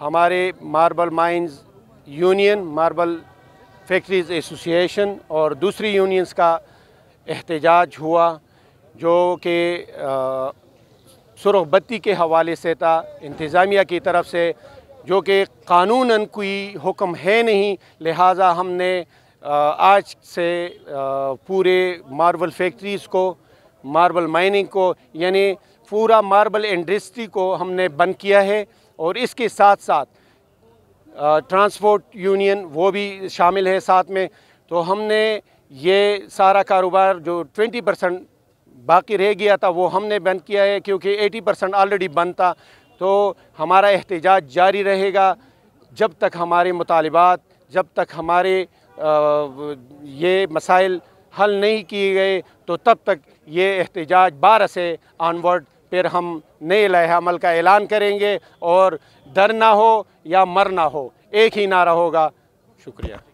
हमारे marble mines union marble factories association और दूसरी यूनियंस का एहतजाज हुआ जो कि बत्ती के हवाले से था इंतज़ामिया की तरफ से जो कि कानूनन कोई हुक्म है नहीं लिहाजा हमने आज से पूरे मार्बल फैक्ट्रीज़ को मार्बल माइनिंग को यानी पूरा मार्बल इंडस्ट्री को हमने बंद किया है और इसके साथ साथ ट्रांसपोर्ट यूनियन वो भी शामिल है साथ में तो हमने ये सारा कारोबार जो 20 परसेंट बाकी रह गया था वो हमने बंद किया है क्योंकि 80 परसेंट ऑलरेडी बंद था तो हमारा एहतजाज जारी रहेगा जब तक हमारे मुतालबात जब तक हमारे ये मसाइल हल नहीं किए गए तो तब तक ये एहतजाज बारह से ऑनवर्ड फिर हम नए लहमल का ऐलान करेंगे और डर ना हो या मर ना हो एक ही नारा होगा शुक्रिया